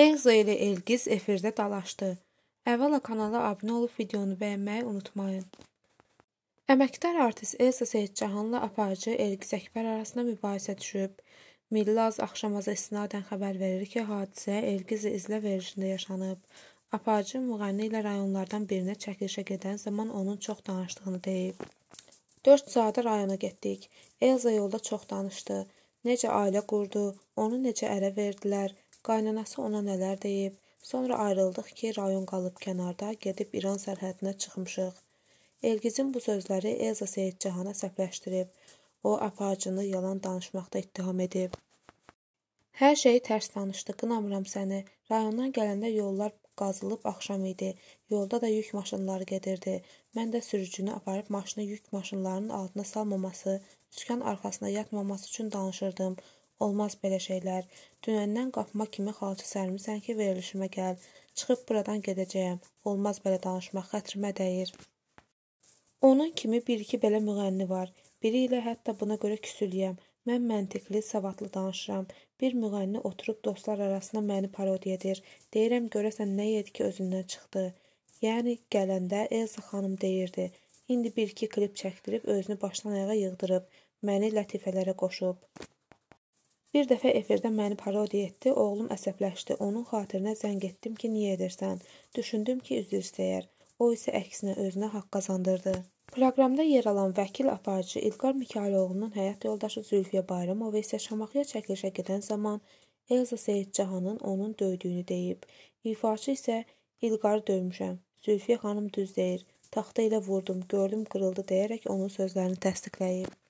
Elza ilə Elgiz efirdə dalaşdı. Əvvəla kanala abunə olub videonu bəyənməyi unutmayın. Əməkdar artist Elsa Seyidcahanla aparıcı Elgiz Əkbər arasında mübahisə düşüb. Millaz axşamaza istinadən xəbər verir ki, hadisə Elgiz izlə verilişində yaşanıb. Aparıcı müğənni ilə rayonlardan birinə çəkilişə gedən zaman onun çox danışdığını deyib. 4 saata rayona getdik. Elza yolda çox danışdı. Necə ailə qurdu, onu necə ərə verdilər, Qaynanası ona nələr deyib. Sonra ayrıldıq ki, rayon qalıb kənarda, gedib İran sərhədinə çıxmışıq. Elgizin bu sözləri Elza Seyidcahana səpləşdirib. O aparıcını yalan danışmaqda ittiham edib. Hər şeyi tərs danışdı. Qınamıram səni. Rayondan gələndə yollar qazılıb axşam idi. Yolda da yük maşınları gedirdi. Mən də sürücünü aparıb maşını yük maşınlarının altına salmaması, sükan arxasına yatmaması üçün danışırdım. Olmaz belə şeylər. Dünəndən qapıma kimi xalça sərmisən ki, verilişimə gəl. Çıxıb buradan gedəcəyəm. Olmaz belə danışmaq xətrimə dəyir. Onun kimi bir-iki belə müğənni var. Biri ilə hətta buna görə küsülüyəm. Mən məntiqli, savadlı danışıram. Bir müğənni oturub dostlar arasında məni parodiya edir. Deyirəm görəsən nə yedi ki, özündən çıxdı. Yəni gələndə Elsa xanım deyirdi. İndi bir-iki klip çəkdirib özünü başdan ayağa yığdırıb, məni lətifələrə qoşub. Bir dəfə efirdə məni parodiya etdi, oğlum əsəbləşdi. Onun xatirinə zəng etdim ki, niyə edirsən? Düşündüm ki, üzr istəyər. O isə əksinə özünə haqq qazandırdı. Proqramda yer alan vəkil aparıcı İlqar Mikayloğlu'nun həyat yoldaşı Zülfiyə Bayramova isə Şamaxıya çəkilişə gedən zaman Elza Seyidcahanın onun döydüyünü deyib. İfaçı isə İlqarı dövmüşəm. Zülfiyə xanım düz deyir. Taxta ilə vurdum, gördüm qırıldı deyərək onun sözlərini təsdiqləyib.